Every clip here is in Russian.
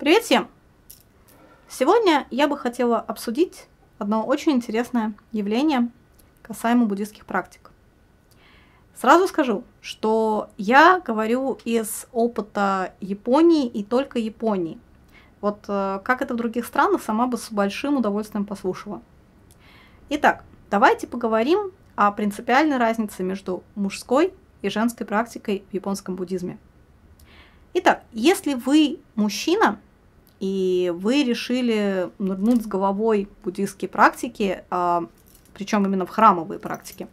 Привет всем! Сегодня я бы хотела обсудить одно очень интересное явление касаемо буддийских практик. Сразу скажу, что я говорю из опыта Японии и только Японии. Вот э, как это в других странах, сама бы с большим удовольствием послушала. Итак, давайте поговорим о принципиальной разнице между мужской и женской практикой в японском буддизме. Итак, если вы мужчина, и вы решили нырнуть с головой буддийские практики, а, причем именно в храмовые практики,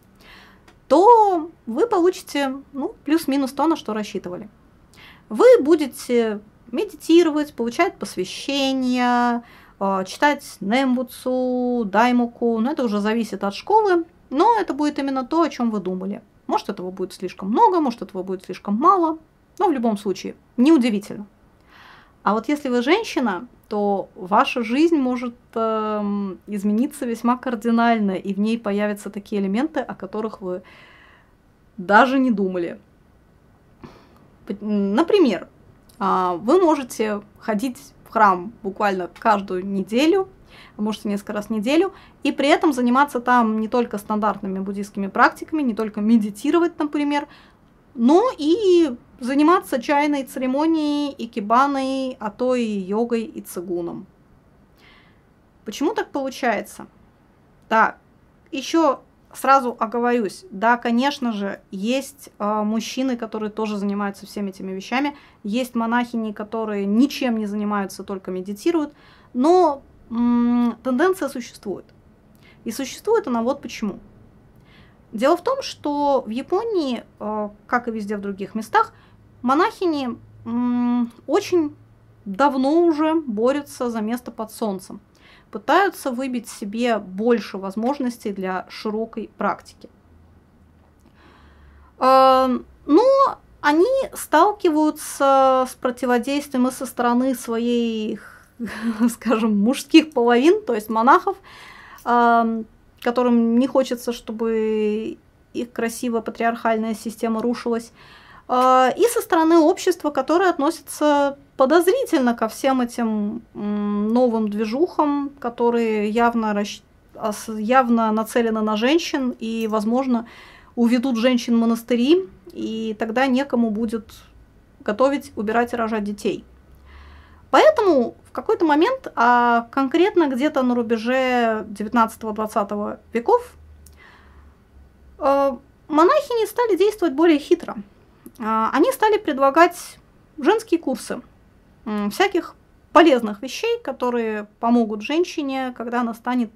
то вы получите ну, плюс-минус то, на что рассчитывали. Вы будете медитировать, получать посвящения, а, читать нембуцу, даймуку, но это уже зависит от школы, но это будет именно то, о чем вы думали. Может, этого будет слишком много, может, этого будет слишком мало, но в любом случае, неудивительно. А вот если вы женщина, то ваша жизнь может э, измениться весьма кардинально, и в ней появятся такие элементы, о которых вы даже не думали. Например, а, вы можете ходить в храм буквально каждую неделю, можете несколько раз в неделю, и при этом заниматься там не только стандартными буддийскими практиками, не только медитировать, например, но ну и заниматься чайной церемонией, икебаной, а то и йогой и цигуном. Почему так получается? Да, еще сразу оговорюсь, да, конечно же, есть э, мужчины, которые тоже занимаются всеми этими вещами, есть монахини, которые ничем не занимаются, только медитируют, но м -м, тенденция существует. И существует она вот почему. Дело в том, что в Японии, э, как и везде в других местах, монахини очень давно уже борются за место под солнцем, пытаются выбить себе больше возможностей для широкой практики. Э, но они сталкиваются с противодействием и со стороны своих, скажем, мужских половин, то есть монахов, эм, которым не хочется, чтобы их красивая патриархальная система рушилась, а, и со стороны общества, которое относится подозрительно ко всем этим новым движухам, которые явно, явно нацелены на женщин и, возможно, уведут женщин в монастыри, и тогда некому будет готовить, убирать и рожать детей. Поэтому в какой-то момент, а конкретно где-то на рубеже 19-20 веков, э, монахини стали действовать более хитро. Э, они стали предлагать женские курсы всяких полезных вещей, которые помогут женщине, когда она станет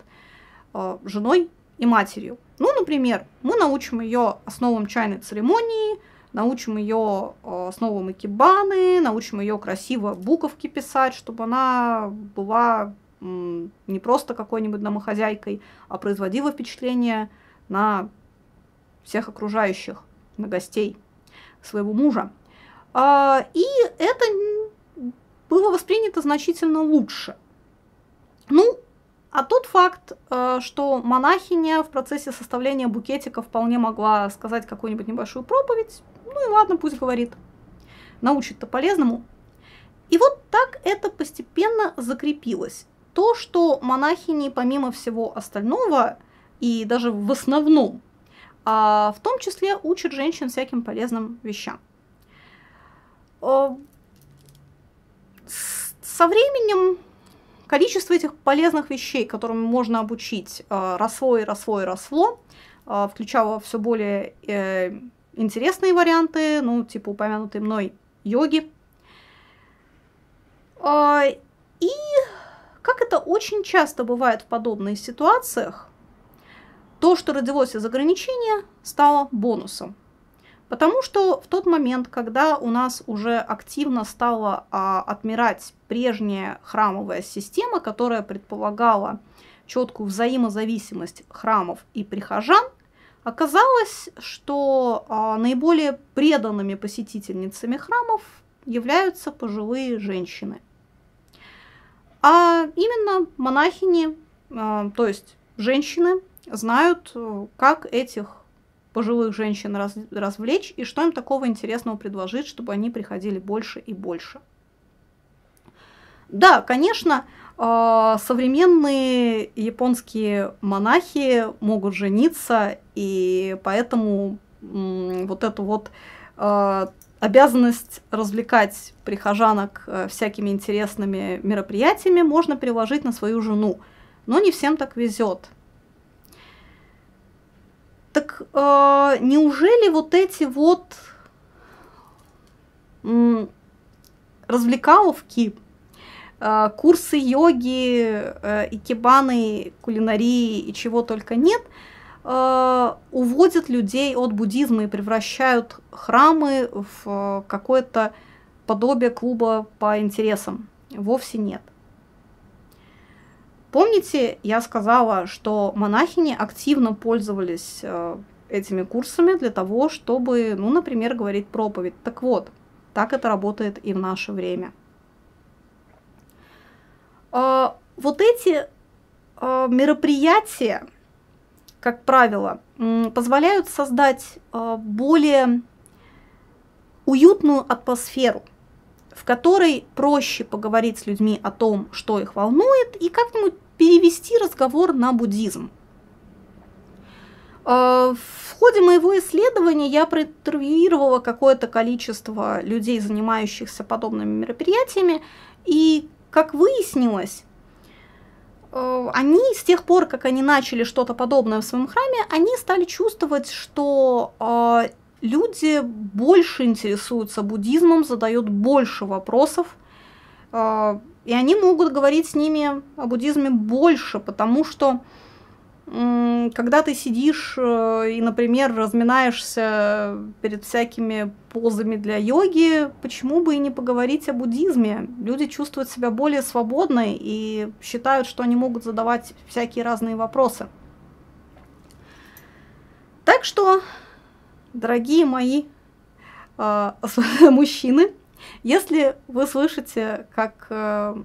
э, женой и матерью. Ну, например, мы научим ее основам чайной церемонии – научим ее основам э, экибаны, научим ее красиво буковки писать, чтобы она была не просто какой-нибудь домохозяйкой, а производила впечатление на всех окружающих, на гостей своего мужа. А, и это было воспринято значительно лучше. Ну, а тот факт, э, что монахиня в процессе составления букетика вполне могла сказать какую-нибудь небольшую проповедь, и ладно, пусть говорит. Научит-то полезному. И вот так это постепенно закрепилось. То, что монахини, помимо всего остального, и даже в основном, а в том числе учат женщин всяким полезным вещам. Э, со временем количество этих полезных вещей, которым можно обучить, э, росло и росло и росло, э, включало все более интересные варианты, ну, типа упомянутые мной йоги. А, и как это очень часто бывает в подобных ситуациях, то, что родилось из ограничения, стало бонусом. Потому что в тот момент, когда у нас уже активно стала а, отмирать прежняя храмовая система, которая предполагала четкую взаимозависимость храмов и прихожан, Оказалось, что а, наиболее преданными посетительницами храмов являются пожилые женщины. А именно монахини, а, то есть женщины, знают, э, как этих пожилых женщин раз, развлечь и что им такого интересного предложить, чтобы они приходили больше и больше. Да, конечно, а, современные японские монахи могут жениться, и поэтому вот эту вот а, обязанность развлекать прихожанок э, всякими интересными мероприятиями можно переложить на свою жену. Но не всем так везет. Так а, неужели вот эти вот развлекаловки а, курсы йоги, э, икебаны, кулинарии и чего только нет, а, уводят людей от буддизма и превращают храмы в э, какое-то подобие клуба по интересам. Вовсе нет. Помните, я сказала, что монахини активно пользовались э, этими курсами для того, чтобы, ну, например, говорить проповедь. Так вот, так это работает и в наше время – а, вот эти а, мероприятия, как правило, позволяют создать а, более уютную атмосферу, в которой проще поговорить с людьми о том, что их волнует, и как-нибудь перевести разговор на буддизм. В ходе моего исследования я проинтервьюировала какое-то количество людей, занимающихся подобными мероприятиями, и как выяснилось, э, они с тех пор, как они начали что-то подобное в своем храме, они стали чувствовать, что э, люди больше интересуются буддизмом, задают больше вопросов, э, и они могут говорить с ними о буддизме больше, потому что когда ты сидишь э, и, например, разминаешься перед всякими позами для йоги, почему бы и не поговорить о буддизме? Люди чувствуют себя более свободно и считают, что они могут задавать всякие разные вопросы. Так что, дорогие мои э, мужчины, если вы слышите, как э,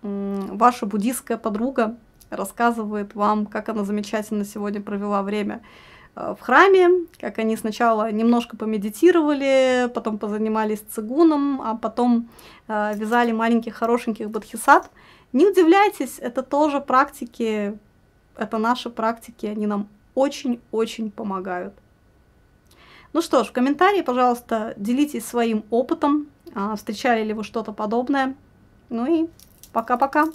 ваша буддийская подруга рассказывает вам, как она замечательно сегодня провела время э, в храме, как они сначала немножко помедитировали, потом позанимались цигуном, а потом э, вязали маленьких хорошеньких бодхисат. Не удивляйтесь, это тоже практики, это наши практики, они нам очень-очень помогают. Ну что ж, в комментарии, пожалуйста, делитесь своим опытом, а, встречали ли вы что-то подобное. Ну и пока-пока!